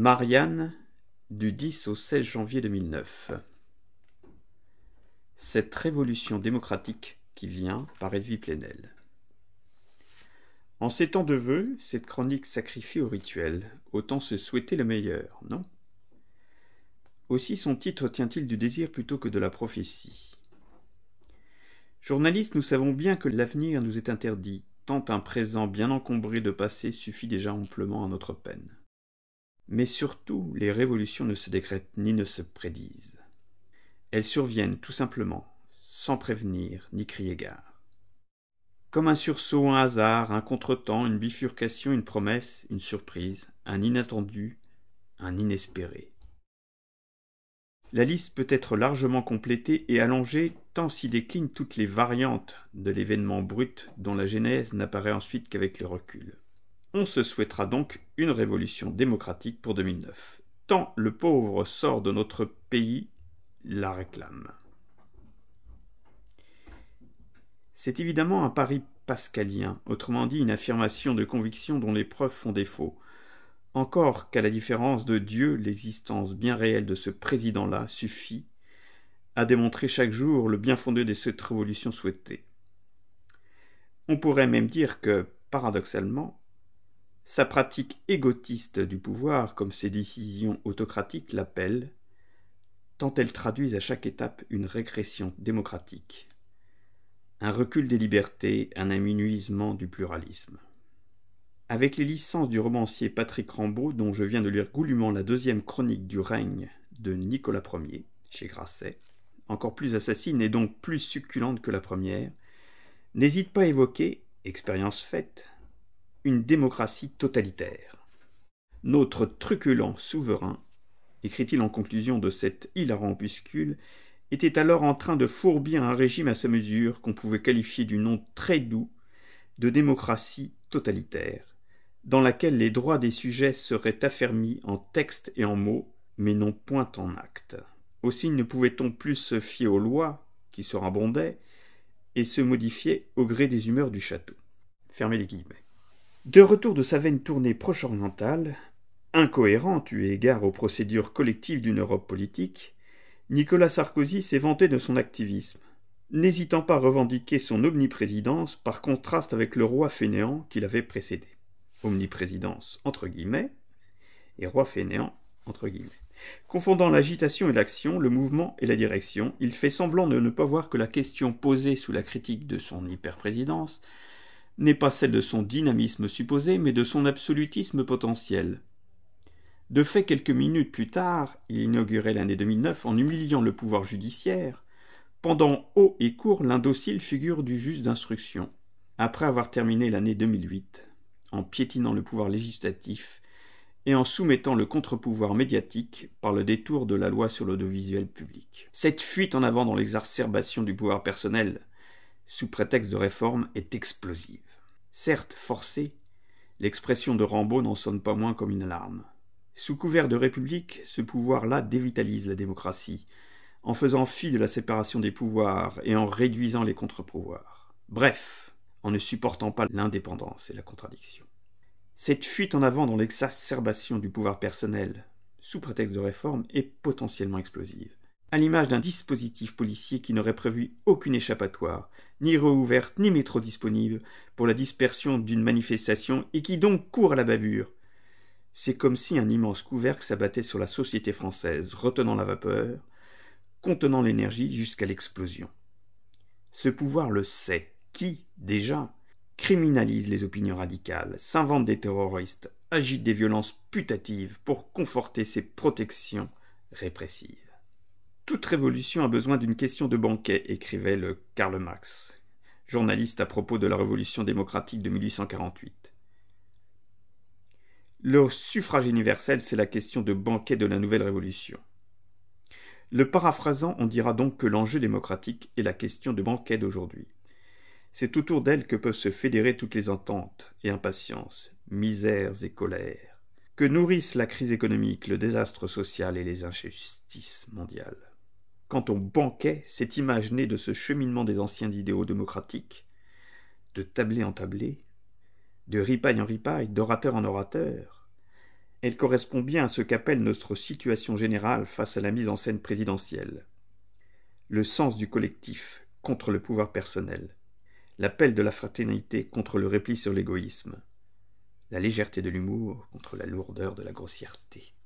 Marianne du 10 au 16 janvier 2009. Cette révolution démocratique qui vient par Edwige Plenel. En ces temps de vœux, cette chronique sacrifie au rituel, autant se souhaiter le meilleur, non Aussi son titre tient-il du désir plutôt que de la prophétie. Journalistes, nous savons bien que l'avenir nous est interdit, tant un présent bien encombré de passé suffit déjà amplement à notre peine. Mais surtout, les révolutions ne se décrètent ni ne se prédisent. Elles surviennent tout simplement, sans prévenir ni crier gare. Comme un sursaut, un hasard, un contretemps, une bifurcation, une promesse, une surprise, un inattendu, un inespéré. La liste peut être largement complétée et allongée tant s'y déclinent toutes les variantes de l'événement brut dont la genèse n'apparaît ensuite qu'avec le recul. On se souhaitera donc une révolution démocratique pour 2009. Tant le pauvre sort de notre pays la réclame. C'est évidemment un pari pascalien, autrement dit une affirmation de conviction dont les preuves font défaut. Encore qu'à la différence de Dieu, l'existence bien réelle de ce président-là suffit à démontrer chaque jour le bien fondé de cette révolution souhaitée. On pourrait même dire que, paradoxalement, sa pratique égotiste du pouvoir, comme ses décisions autocratiques l'appellent, tant elles traduisent à chaque étape une régression démocratique, un recul des libertés, un aminuisement du pluralisme. Avec les licences du romancier Patrick Rambaud, dont je viens de lire goulûment la deuxième chronique du règne de Nicolas Ier, chez Grasset, encore plus assassine et donc plus succulente que la première, n'hésite pas à évoquer, expérience faite, une démocratie totalitaire. Notre truculent souverain, écrit-il en conclusion de cet hilarant opuscule, était alors en train de fourbir un régime à sa mesure qu'on pouvait qualifier du nom très doux de démocratie totalitaire, dans laquelle les droits des sujets seraient affermis en texte et en mots, mais non point en actes. Aussi ne pouvait-on plus se fier aux lois qui se rabondaient, et se modifier au gré des humeurs du château. Fermez les guillemets. De retour de sa veine tournée proche-orientale, incohérente eu égard aux procédures collectives d'une Europe politique, Nicolas Sarkozy s'est vanté de son activisme, n'hésitant pas à revendiquer son omniprésidence par contraste avec le roi fainéant qui l'avait précédé. Omniprésidence entre guillemets et roi fainéant entre guillemets. Confondant l'agitation et l'action, le mouvement et la direction, il fait semblant de ne pas voir que la question posée sous la critique de son hyperprésidence n'est pas celle de son dynamisme supposé, mais de son absolutisme potentiel. De fait, quelques minutes plus tard, il inaugurait l'année 2009 en humiliant le pouvoir judiciaire. Pendant haut et court, l'indocile figure du juge d'instruction, après avoir terminé l'année 2008, en piétinant le pouvoir législatif et en soumettant le contre-pouvoir médiatique par le détour de la loi sur l'audiovisuel public. Cette fuite en avant dans l'exacerbation du pouvoir personnel, sous prétexte de réforme, est explosive. Certes forcée, l'expression de Rambaud n'en sonne pas moins comme une alarme. Sous couvert de République, ce pouvoir-là dévitalise la démocratie, en faisant fi de la séparation des pouvoirs et en réduisant les contre-pouvoirs. Bref, en ne supportant pas l'indépendance et la contradiction. Cette fuite en avant dans l'exacerbation du pouvoir personnel, sous prétexte de réforme, est potentiellement explosive à l'image d'un dispositif policier qui n'aurait prévu aucune échappatoire, ni rouverte, ni métro disponible pour la dispersion d'une manifestation et qui donc court à la bavure. C'est comme si un immense couvercle s'abattait sur la société française, retenant la vapeur, contenant l'énergie jusqu'à l'explosion. Ce pouvoir le sait, qui, déjà, criminalise les opinions radicales, s'invente des terroristes, agite des violences putatives pour conforter ses protections répressives. Toute révolution a besoin d'une question de banquet, écrivait le Karl Marx, journaliste à propos de la révolution démocratique de 1848. Le suffrage universel, c'est la question de banquet de la nouvelle révolution. Le paraphrasant, on dira donc que l'enjeu démocratique est la question de banquet d'aujourd'hui. C'est autour d'elle que peuvent se fédérer toutes les ententes et impatiences, misères et colères, que nourrissent la crise économique, le désastre social et les injustices mondiales quand on banquait cette image née de ce cheminement des anciens idéaux démocratiques, de tablé en tablé, de ripaille en ripaille, d'orateur en orateur. Elle correspond bien à ce qu'appelle notre situation générale face à la mise en scène présidentielle. Le sens du collectif contre le pouvoir personnel, l'appel de la fraternité contre le repli sur l'égoïsme, la légèreté de l'humour contre la lourdeur de la grossièreté.